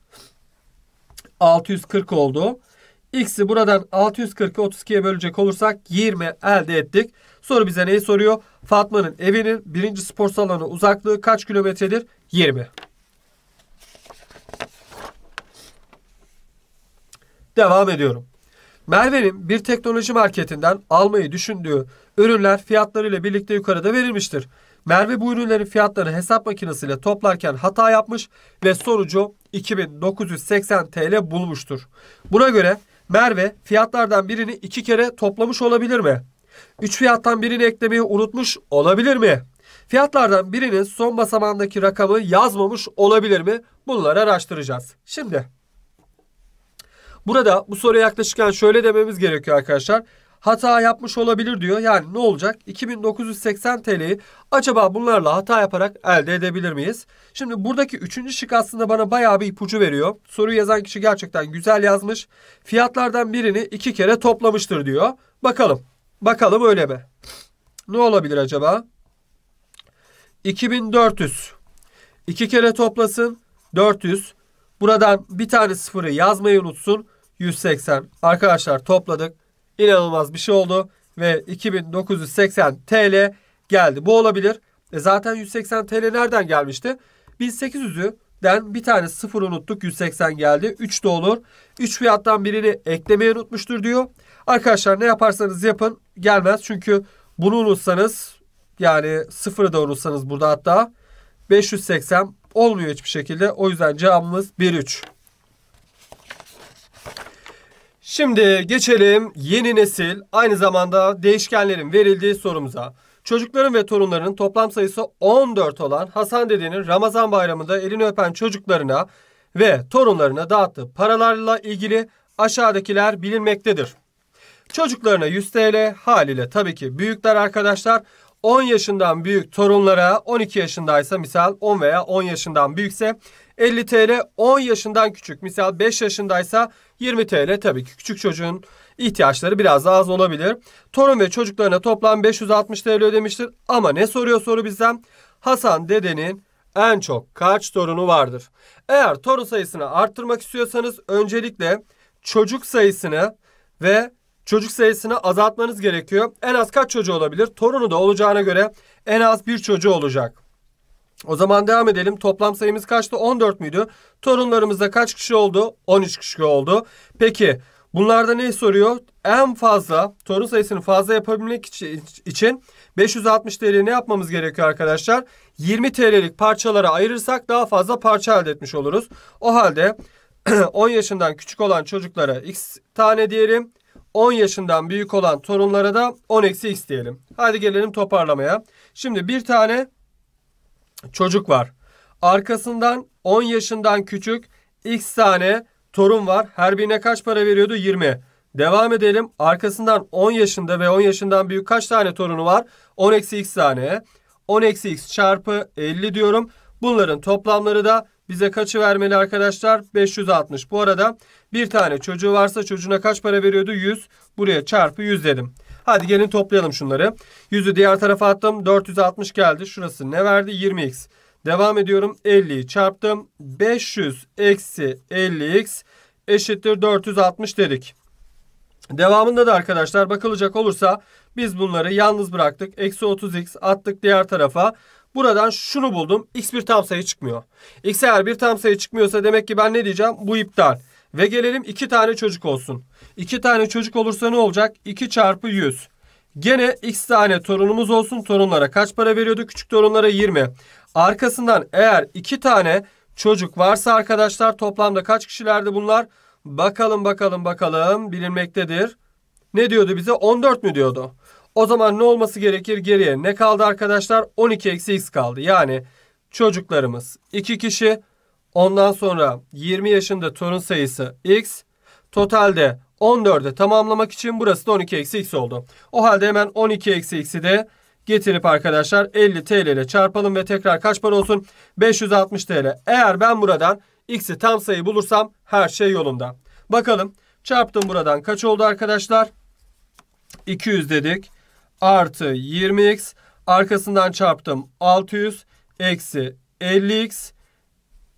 640 oldu. X'i buradan 640'ı 32'ye bölecek olursak 20 elde ettik. Soru bize neyi soruyor? Fatma'nın evinin birinci spor salonu uzaklığı kaç kilometredir? 20. Devam ediyorum. Merve'nin bir teknoloji marketinden almayı düşündüğü ürünler fiyatlarıyla birlikte yukarıda verilmiştir. Merve bu ürünlerin fiyatlarını hesap makinesiyle toplarken hata yapmış ve sonucu 2980 TL bulmuştur. Buna göre Merve fiyatlardan birini iki kere toplamış olabilir mi? Üç fiyattan birini eklemeyi unutmuş olabilir mi? Fiyatlardan birinin son basamağındaki rakamı yazmamış olabilir mi? Bunları araştıracağız. Şimdi burada bu soruya yaklaşırken şöyle dememiz gerekiyor arkadaşlar hata yapmış olabilir diyor. Yani ne olacak? 2980 TL'yi acaba bunlarla hata yaparak elde edebilir miyiz? Şimdi buradaki üçüncü şık aslında bana bayağı bir ipucu veriyor. Soruyu yazan kişi gerçekten güzel yazmış. Fiyatlardan birini iki kere toplamıştır diyor. Bakalım. Bakalım öyle mi? Ne olabilir acaba? 2400. İki kere toplasın. 400. Buradan bir tane sıfırı yazmayı unutsun. 180. Arkadaşlar topladık inanılmaz bir şey oldu ve 2980 TL geldi. Bu olabilir. E zaten 180 TL nereden gelmişti? 1800'den bir tane sıfır unuttuk. 180 geldi. 3 de olur. 3 fiyattan birini eklemeyi unutmuştur diyor. Arkadaşlar ne yaparsanız yapın gelmez. Çünkü bunu unutsanız yani sıfırı da unutsanız burada hatta 580 olmuyor hiçbir şekilde. O yüzden cevabımız 13. 3 Şimdi geçelim yeni nesil aynı zamanda değişkenlerin verildiği sorumuza. Çocukların ve torunlarının toplam sayısı 14 olan Hasan dedenin Ramazan bayramında elini öpen çocuklarına ve torunlarına dağıttığı paralarla ilgili aşağıdakiler bilinmektedir. Çocuklarına 100 TL haliyle tabii ki büyükler arkadaşlar 10 yaşından büyük torunlara 12 yaşındaysa misal 10 veya 10 yaşından büyükse 50 TL 10 yaşından küçük. Misal 5 yaşındaysa 20 TL tabii ki küçük çocuğun ihtiyaçları biraz daha az olabilir. Torun ve çocuklarına toplam 560 TL ödemiştir. Ama ne soruyor soru bizden? Hasan dedenin en çok kaç torunu vardır? Eğer torun sayısını arttırmak istiyorsanız öncelikle çocuk sayısını ve çocuk sayısını azaltmanız gerekiyor. En az kaç çocuğu olabilir? Torunu da olacağına göre en az bir çocuğu olacak. O zaman devam edelim. Toplam sayımız kaçtı? 14 müydü? Torunlarımızda kaç kişi oldu? 13 kişi oldu. Peki bunlarda ne soruyor? En fazla torun sayısını fazla yapabilmek için 560 TL ne yapmamız gerekiyor arkadaşlar? 20 TL'lik parçalara ayırırsak daha fazla parça elde etmiş oluruz. O halde 10 yaşından küçük olan çocuklara x tane diyelim. 10 yaşından büyük olan torunlara da 10 eksi x diyelim. Hadi gelelim toparlamaya. Şimdi bir tane çocuk var. Arkasından 10 yaşından küçük x tane torun var. Her birine kaç para veriyordu? 20. Devam edelim. Arkasından 10 yaşında ve 10 yaşından büyük kaç tane torunu var? 10 eksi x tane. 10 eksi x çarpı 50 diyorum. Bunların toplamları da bize kaçı vermeli arkadaşlar? 560. Bu arada bir tane çocuğu varsa çocuğuna kaç para veriyordu? 100. Buraya çarpı 100 dedim. Hadi gelin toplayalım şunları. 100'ü diğer tarafa attım. 460 geldi. Şurası ne verdi? 20x. Devam ediyorum. 50'yi çarptım. 500 eksi 50x eşittir 460 dedik. Devamında da arkadaşlar bakılacak olursa biz bunları yalnız bıraktık. Eksi 30x attık diğer tarafa. Buradan şunu buldum. X bir tam sayı çıkmıyor. X eğer bir tam sayı çıkmıyorsa demek ki ben ne diyeceğim? Bu iptal. Ve gelelim iki tane çocuk olsun. İki tane çocuk olursa ne olacak? 2 çarpı 100. Gene x tane torunumuz olsun. Torunlara kaç para veriyordu? Küçük torunlara 20. Arkasından eğer iki tane çocuk varsa arkadaşlar toplamda kaç kişilerdi bunlar? Bakalım bakalım bakalım bilinmektedir. Ne diyordu bize? 14 mü diyordu? O zaman ne olması gerekir geriye? Ne kaldı arkadaşlar? 12 eksi x kaldı. Yani çocuklarımız 2 kişi Ondan sonra 20 yaşında torun sayısı x. Totalde 14'e tamamlamak için burası da 12 eksi x oldu. O halde hemen 12 eksi x'i de getirip arkadaşlar 50 TL ile çarpalım ve tekrar kaç para olsun? 560 TL. Eğer ben buradan x'i tam sayı bulursam her şey yolunda. Bakalım çarptım buradan kaç oldu arkadaşlar? 200 dedik. Artı 20x. Arkasından çarptım 600. Eksi 50x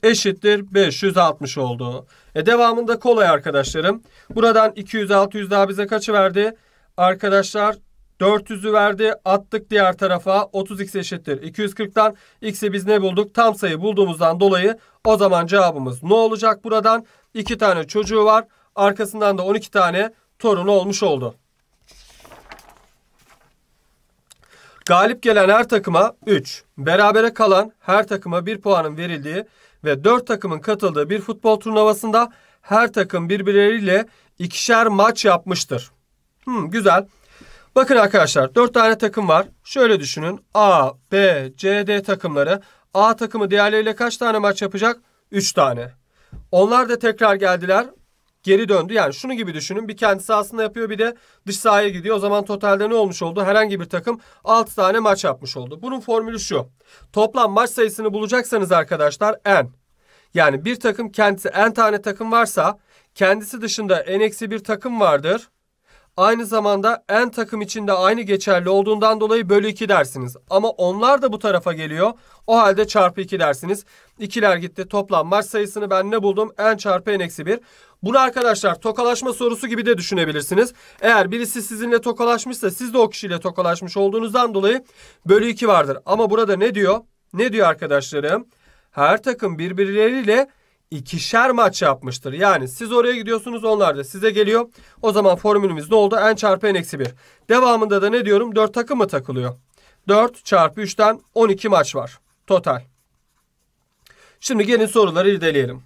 eşittir 560 oldu. E devamında kolay arkadaşlarım. Buradan 200 600 daha bize kaçı verdi? Arkadaşlar 400'ü verdi. Attık diğer tarafa. 30x eşittir. 240'tan x'i biz ne bulduk? Tam sayı bulduğumuzdan dolayı o zaman cevabımız ne olacak buradan? 2 tane çocuğu var. Arkasından da 12 tane torunu olmuş oldu. Galip gelen her takıma 3, berabere kalan her takıma 1 puanın verildiği ve 4 takımın katıldığı bir futbol turnuvasında her takım birbirleriyle ikişer maç yapmıştır. Hmm, güzel. Bakın arkadaşlar 4 tane takım var. Şöyle düşünün. A, B, C, D takımları. A takımı diğerleriyle kaç tane maç yapacak? 3 tane. Onlar da tekrar geldiler geri döndü. Yani şunu gibi düşünün bir kendisi aslında yapıyor bir de dış sahaya gidiyor. O zaman totalde ne olmuş oldu? Herhangi bir takım 6 tane maç yapmış oldu. Bunun formülü şu. Toplam maç sayısını bulacaksanız arkadaşlar n. Yani bir takım kendisi n tane takım varsa kendisi dışında n-1 takım vardır aynı zamanda en takım içinde aynı geçerli olduğundan dolayı bölü 2 dersiniz. Ama onlar da bu tarafa geliyor. O halde çarpı 2 dersiniz. İkiler gitti. Toplam maç sayısını ben ne buldum? En çarpı en eksi 1. Bunu arkadaşlar tokalaşma sorusu gibi de düşünebilirsiniz. Eğer birisi sizinle tokalaşmışsa siz de o kişiyle tokalaşmış olduğunuzdan dolayı bölü 2 vardır. Ama burada ne diyor? Ne diyor arkadaşlarım? Her takım birbirleriyle ikişer maç yapmıştır. Yani siz oraya gidiyorsunuz onlar da size geliyor. O zaman formülümüz ne oldu? N çarpı N eksi 1. Devamında da ne diyorum? 4 takım mı takılıyor? 4 çarpı 3'ten 12 maç var. Total. Şimdi gelin soruları irdeleyelim.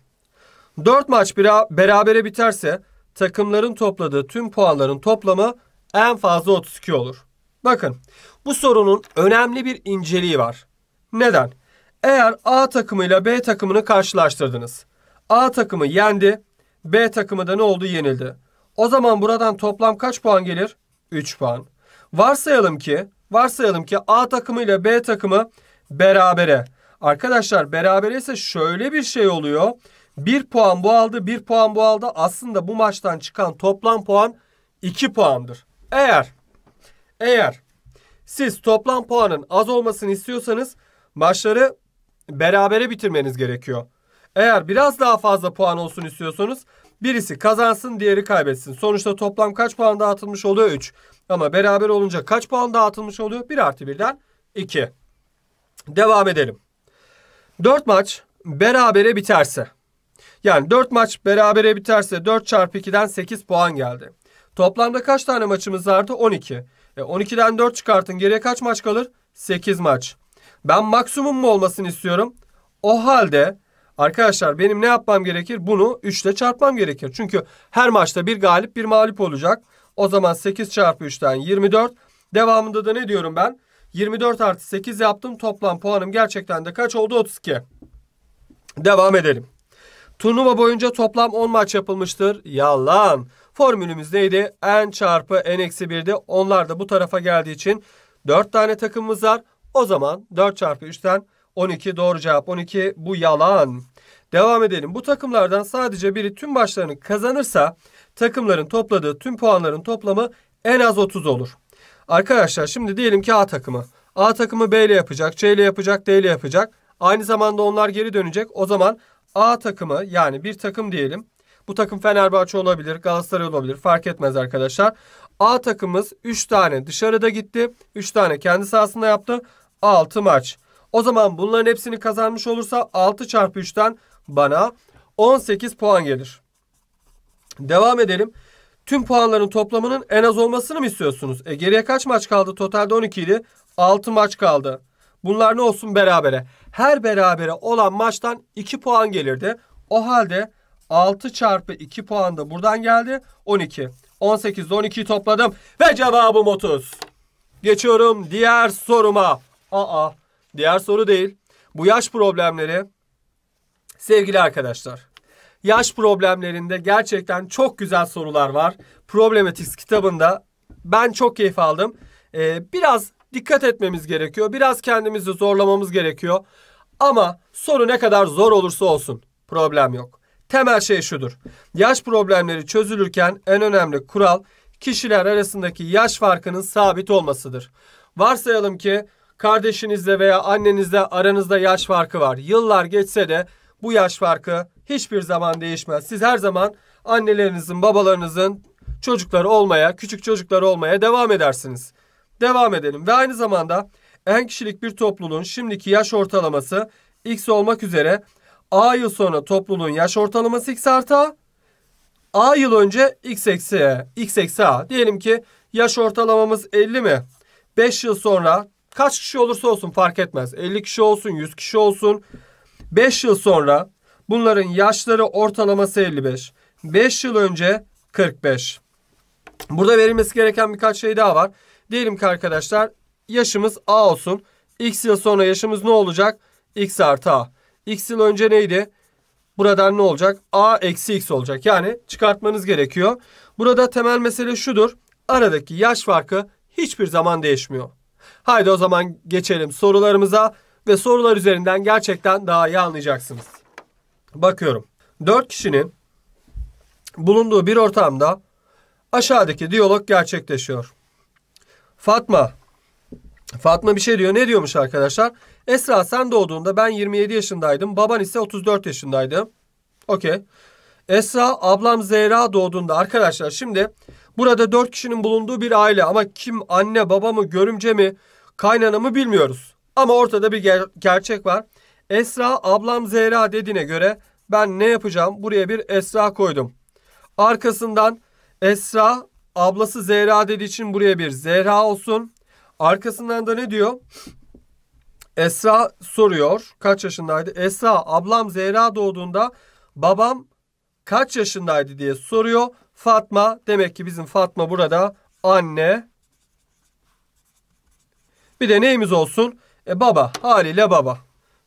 4 maç bir berabere biterse takımların topladığı tüm puanların toplamı en fazla 32 olur. Bakın bu sorunun önemli bir inceliği var. Neden? Eğer A takımıyla B takımını karşılaştırdınız. A takımı yendi. B takımı da ne oldu? Yenildi. O zaman buradan toplam kaç puan gelir? 3 puan. Varsayalım ki, varsayalım ki A takımı ile B takımı berabere. Arkadaşlar berabere ise şöyle bir şey oluyor. 1 puan bu aldı, 1 puan bu aldı. Aslında bu maçtan çıkan toplam puan 2 puandır. Eğer eğer siz toplam puanın az olmasını istiyorsanız maçları berabere bitirmeniz gerekiyor. Eğer biraz daha fazla puan olsun istiyorsanız birisi kazansın diğeri kaybetsin. Sonuçta toplam kaç puan dağıtılmış oluyor? 3. Ama beraber olunca kaç puan dağıtılmış oluyor? 1 artı 1'den 2. Devam edelim. 4 maç berabere biterse. Yani 4 maç berabere biterse 4 çarpı 2'den 8 puan geldi. Toplamda kaç tane maçımız vardı? 12. E 12'den 4 çıkartın geriye kaç maç kalır? 8 maç. Ben maksimum mu olmasını istiyorum? O halde Arkadaşlar benim ne yapmam gerekir? Bunu 3 ile çarpmam gerekir. Çünkü her maçta bir galip bir mağlup olacak. O zaman 8 çarpı 3'ten 24. Devamında da ne diyorum ben? 24 artı 8 yaptım. Toplam puanım gerçekten de kaç oldu? 32. Devam edelim. Turnuva boyunca toplam 10 maç yapılmıştır. Yalan. Formülümüz neydi? N çarpı N-1'di. eksi Onlar da bu tarafa geldiği için 4 tane takımımız var. O zaman 4 çarpı 3'ten 12 doğru cevap 12 bu yalan. Devam edelim. Bu takımlardan sadece biri tüm başlarını kazanırsa takımların topladığı tüm puanların toplamı en az 30 olur. Arkadaşlar şimdi diyelim ki A takımı. A takımı B ile yapacak, C ile yapacak, D ile yapacak. Aynı zamanda onlar geri dönecek. O zaman A takımı yani bir takım diyelim. Bu takım Fenerbahçe olabilir, Galatasaray olabilir fark etmez arkadaşlar. A takımımız 3 tane dışarıda gitti. 3 tane kendi sahasında yaptı. 6 maç. O zaman bunların hepsini kazanmış olursa 6 çarpı 3'ten bana 18 puan gelir. Devam edelim. Tüm puanların toplamının en az olmasını mı istiyorsunuz? E geriye kaç maç kaldı? Totalde 12 idi. 6 maç kaldı. Bunlar ne olsun berabere? Her berabere olan maçtan 2 puan gelirdi. O halde 6 çarpı 2 puan da buradan geldi. 12. 18'de 12'yi topladım. Ve cevabım 30. Geçiyorum diğer soruma. Aa diğer soru değil. Bu yaş problemleri sevgili arkadaşlar yaş problemlerinde gerçekten çok güzel sorular var. Problematics kitabında ben çok keyif aldım. Ee, biraz dikkat etmemiz gerekiyor. Biraz kendimizi zorlamamız gerekiyor. Ama soru ne kadar zor olursa olsun problem yok. Temel şey şudur. Yaş problemleri çözülürken en önemli kural kişiler arasındaki yaş farkının sabit olmasıdır. Varsayalım ki kardeşinizle veya annenizle aranızda yaş farkı var. Yıllar geçse de bu yaş farkı hiçbir zaman değişmez. Siz her zaman annelerinizin, babalarınızın çocukları olmaya, küçük çocukları olmaya devam edersiniz. Devam edelim ve aynı zamanda en kişilik bir topluluğun şimdiki yaş ortalaması X olmak üzere A yıl sonra topluluğun yaş ortalaması X artı A, A yıl önce X eksi, X eksi A. Diyelim ki yaş ortalamamız 50 mi? 5 yıl sonra Kaç kişi olursa olsun fark etmez. 50 kişi olsun, 100 kişi olsun. 5 yıl sonra bunların yaşları ortalaması 55. 5 yıl önce 45. Burada verilmesi gereken birkaç şey daha var. Diyelim ki arkadaşlar yaşımız A olsun. X yıl sonra yaşımız ne olacak? X artı A. X yıl önce neydi? Buradan ne olacak? A eksi X olacak. Yani çıkartmanız gerekiyor. Burada temel mesele şudur. Aradaki yaş farkı hiçbir zaman değişmiyor. Haydi o zaman geçelim sorularımıza ve sorular üzerinden gerçekten daha iyi anlayacaksınız. Bakıyorum. 4 kişinin bulunduğu bir ortamda aşağıdaki diyalog gerçekleşiyor. Fatma. Fatma bir şey diyor. Ne diyormuş arkadaşlar? Esra sen doğduğunda ben 27 yaşındaydım. Baban ise 34 yaşındaydı. Okey. Esra ablam Zehra doğduğunda arkadaşlar şimdi burada 4 kişinin bulunduğu bir aile ama kim anne baba mı görümce mi Kaynanamı bilmiyoruz. Ama ortada bir ger gerçek var. Esra ablam Zehra dediğine göre ben ne yapacağım? Buraya bir Esra koydum. Arkasından Esra ablası Zehra dediği için buraya bir Zehra olsun. Arkasından da ne diyor? Esra soruyor. Kaç yaşındaydı? Esra ablam Zehra doğduğunda babam kaç yaşındaydı diye soruyor. Fatma demek ki bizim Fatma burada anne bir de neyimiz olsun? E baba. Haliyle baba.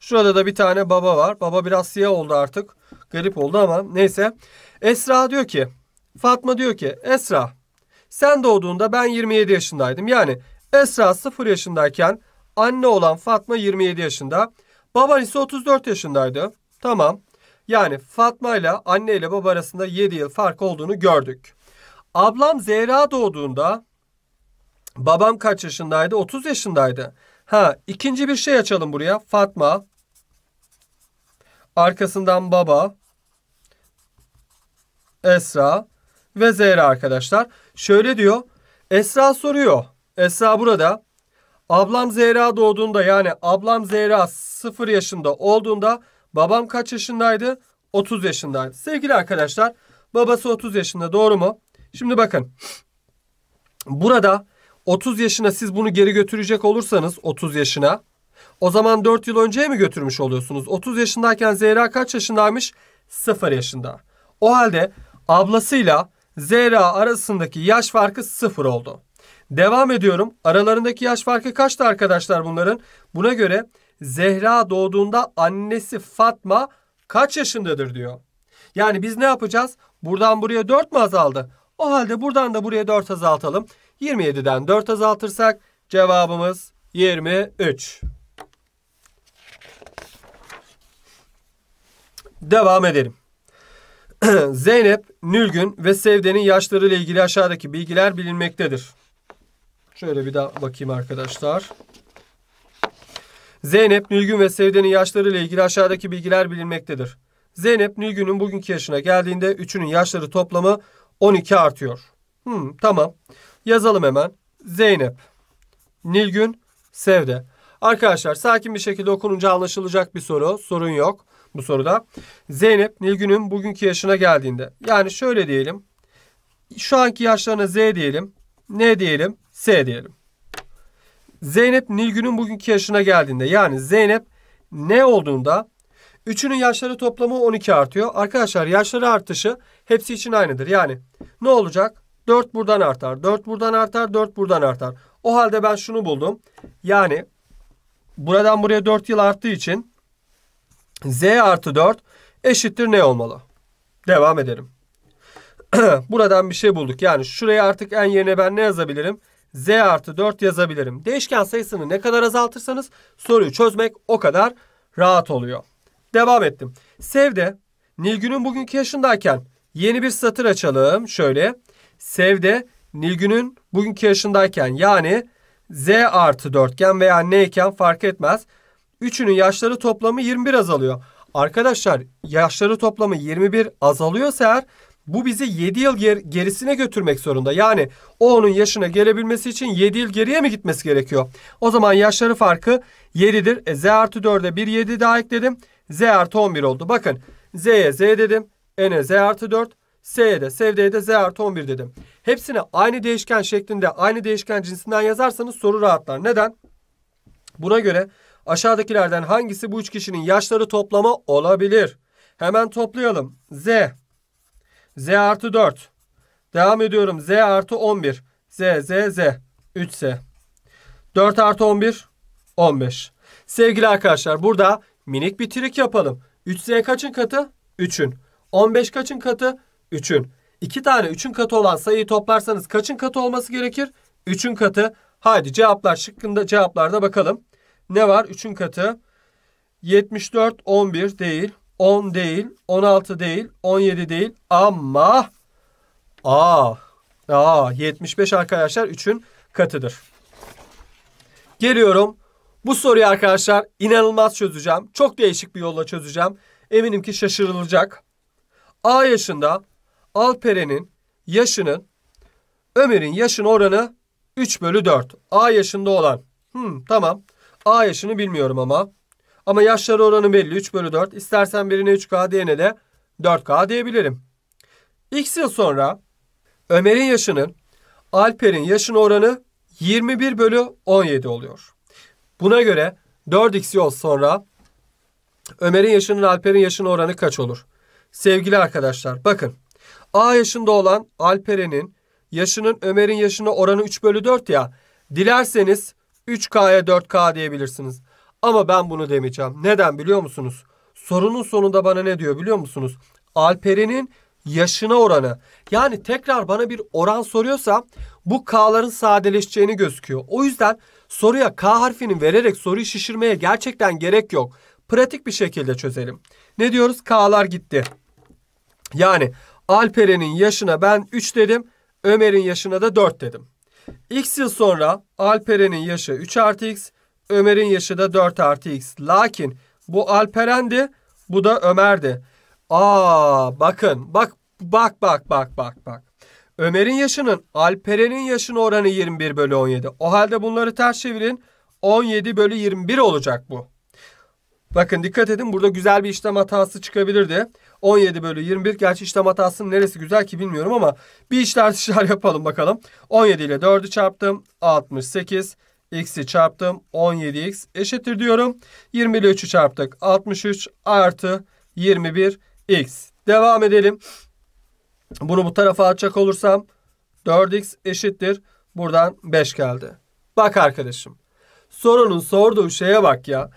Şurada da bir tane baba var. Baba biraz siyah oldu artık. Garip oldu ama neyse. Esra diyor ki. Fatma diyor ki. Esra. Sen doğduğunda ben 27 yaşındaydım. Yani Esra 0 yaşındayken anne olan Fatma 27 yaşında. Baban ise 34 yaşındaydı. Tamam. Yani Fatma ile anne ile baba arasında 7 yıl fark olduğunu gördük. Ablam Zehra doğduğunda Babam kaç yaşındaydı? 30 yaşındaydı. Ha ikinci bir şey açalım buraya. Fatma. Arkasından baba. Esra ve Zehra arkadaşlar. Şöyle diyor. Esra soruyor. Esra burada. Ablam Zehra doğduğunda yani ablam Zehra 0 yaşında olduğunda babam kaç yaşındaydı? 30 yaşındaydı. Sevgili arkadaşlar babası 30 yaşında doğru mu? Şimdi bakın. Burada 30 yaşına siz bunu geri götürecek olursanız 30 yaşına o zaman 4 yıl önceye mi götürmüş oluyorsunuz? 30 yaşındayken Zehra kaç yaşındaymış? 0 yaşında. O halde ablasıyla Zehra arasındaki yaş farkı 0 oldu. Devam ediyorum. Aralarındaki yaş farkı kaçtı arkadaşlar bunların? Buna göre Zehra doğduğunda annesi Fatma kaç yaşındadır diyor. Yani biz ne yapacağız? Buradan buraya 4 mü azaldı? O halde buradan da buraya 4 azaltalım. 27'den 4 azaltırsak cevabımız 23. Devam edelim. Zeynep, Nülgün ve Sevde'nin yaşları ile ilgili aşağıdaki bilgiler bilinmektedir. Şöyle bir daha bakayım arkadaşlar. Zeynep, Nülgün ve Sevde'nin yaşları ile ilgili aşağıdaki bilgiler bilinmektedir. Zeynep, Nülgün'ün bugünkü yaşına geldiğinde üçünün yaşları toplamı 12 artıyor. Hmm, tamam. Yazalım hemen. Zeynep, Nilgün, Sevde. Arkadaşlar sakin bir şekilde okununca anlaşılacak bir soru. Sorun yok bu soruda. Zeynep Nilgün'ün bugünkü yaşına geldiğinde. Yani şöyle diyelim. Şu anki yaşlarına Z diyelim. N diyelim. S diyelim. Zeynep Nilgün'ün bugünkü yaşına geldiğinde. Yani Zeynep ne olduğunda üçünün yaşları toplamı 12 artıyor. Arkadaşlar yaşları artışı hepsi için aynıdır. Yani ne olacak? 4 buradan artar. 4 buradan artar. 4 buradan artar. O halde ben şunu buldum. Yani buradan buraya 4 yıl arttığı için z artı 4 eşittir ne olmalı? Devam edelim. buradan bir şey bulduk. Yani şuraya artık en yerine ben ne yazabilirim? z artı 4 yazabilirim. Değişken sayısını ne kadar azaltırsanız soruyu çözmek o kadar rahat oluyor. Devam ettim. Sevde Nilgün'ün bugünkü yaşındayken yeni bir satır açalım. Şöyle Sevde Nilgün'ün bugünkü yaşındayken yani Z artı dörtgen veya neyken fark etmez. Üçünün yaşları toplamı 21 azalıyor. Arkadaşlar yaşları toplamı 21 azalıyorsa eğer bu bizi 7 yıl ger gerisine götürmek zorunda. Yani o onun yaşına gelebilmesi için 7 yıl geriye mi gitmesi gerekiyor? O zaman yaşları farkı 7'dir. E, Z artı 4'e 1 7 daha ekledim. Z artı 11 oldu. Bakın Z'ye Z dedim. N'e Z artı 4. S'ye de, sevdeye de Z artı 11 dedim. Hepsini aynı değişken şeklinde, aynı değişken cinsinden yazarsanız soru rahatlar. Neden? Buna göre aşağıdakilerden hangisi bu üç kişinin yaşları toplama olabilir? Hemen toplayalım. Z, Z artı 4. Devam ediyorum. Z artı 11. Z, Z, Z. 3S. 4 artı 11, 15. Sevgili arkadaşlar burada minik bir trik yapalım. 3S kaçın katı? 3'ün. 15 kaçın katı? 3'ün. 2 tane 3'ün katı olan sayıyı toplarsanız kaçın katı olması gerekir? 3'ün katı. Haydi cevaplar şıkkında cevaplarda bakalım. Ne var? 3'ün katı. 74, 11 değil. 10 değil. 16 değil. 17 değil. Ama a aa 75 arkadaşlar 3'ün katıdır. Geliyorum. Bu soruyu arkadaşlar inanılmaz çözeceğim. Çok değişik bir yolla çözeceğim. Eminim ki şaşırılacak. A yaşında Alperen'in yaşının Ömer'in yaşın oranı 3 bölü 4. A yaşında olan. Hmm, tamam. A yaşını bilmiyorum ama. Ama yaşları oranı belli 3 bölü 4. İstersen birine 3K diyene de 4K diyebilirim. X yıl sonra Ömer'in yaşının Alper'in yaşın oranı 21 bölü 17 oluyor. Buna göre 4x yıl sonra Ömer'in yaşının Alper'in yaşının oranı kaç olur? Sevgili arkadaşlar bakın A yaşında olan Alperen'in yaşının Ömer'in yaşına oranı 3 bölü 4 ya. Dilerseniz 3K'ya 4K diyebilirsiniz. Ama ben bunu demeyeceğim. Neden biliyor musunuz? Sorunun sonunda bana ne diyor biliyor musunuz? Alperen'in yaşına oranı. Yani tekrar bana bir oran soruyorsa bu K'ların sadeleşeceğini gözüküyor. O yüzden soruya K harfini vererek soruyu şişirmeye gerçekten gerek yok. Pratik bir şekilde çözelim. Ne diyoruz? K'lar gitti. Yani Alperen'in yaşına ben 3 dedim. Ömer'in yaşına da 4 dedim. X yıl sonra Alperen'in yaşı 3 artı X. Ömer'in yaşı da 4 artı X. Lakin bu Alperen'di. Bu da Ömer'di. Aa bakın bak bak bak bak bak bak. Ömer'in yaşının Alperen'in yaşının oranı 21 bölü 17. O halde bunları ters çevirin. 17 bölü 21 olacak bu. Bakın dikkat edin burada güzel bir işlem hatası çıkabilirdi. 17 bölü 21. Gerçi işlem hatasının neresi güzel ki bilmiyorum ama bir işler dışlar yapalım bakalım. 17 ile 4'ü çarptım. 68. X'i çarptım. 17x eşittir diyorum. 20 ile 3'ü çarptık. 63 artı 21x. Devam edelim. Bunu bu tarafa atacak olursam 4x eşittir. Buradan 5 geldi. Bak arkadaşım. Sorunun sorduğu şeye bak ya.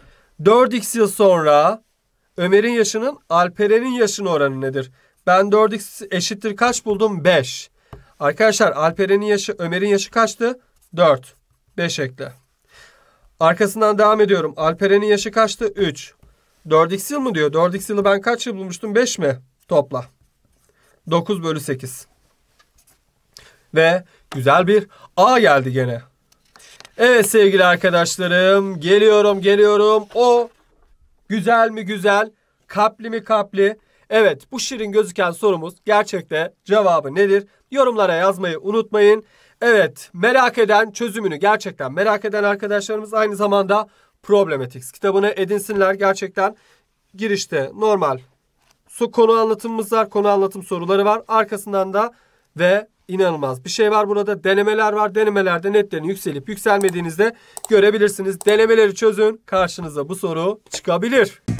4x yıl sonra Ömer'in yaşının Alperen'in yaşının oranı nedir? Ben 4x eşittir kaç buldum? 5. Arkadaşlar Alperen'in yaşı Ömer'in yaşı kaçtı? 4. 5 ekle. Arkasından devam ediyorum. Alperen'in yaşı kaçtı? 3. 4x yıl mı diyor? 4x yılı ben kaç yıl bulmuştum? 5 mi? Topla. 9 bölü 8. Ve güzel bir A geldi gene. Evet sevgili arkadaşlarım geliyorum geliyorum o Güzel mi güzel? Kapli mi kapli? Evet bu şirin gözüken sorumuz gerçekte cevabı nedir? Yorumlara yazmayı unutmayın. Evet merak eden çözümünü gerçekten merak eden arkadaşlarımız aynı zamanda Problematics kitabını edinsinler. Gerçekten girişte normal su konu anlatımımız var, konu anlatım soruları var. Arkasından da ve inanılmaz bir şey var burada. Denemeler var. Denemelerde netlerin yükselip yükselmediğinizde görebilirsiniz. Denemeleri çözün. Karşınıza bu soru çıkabilir.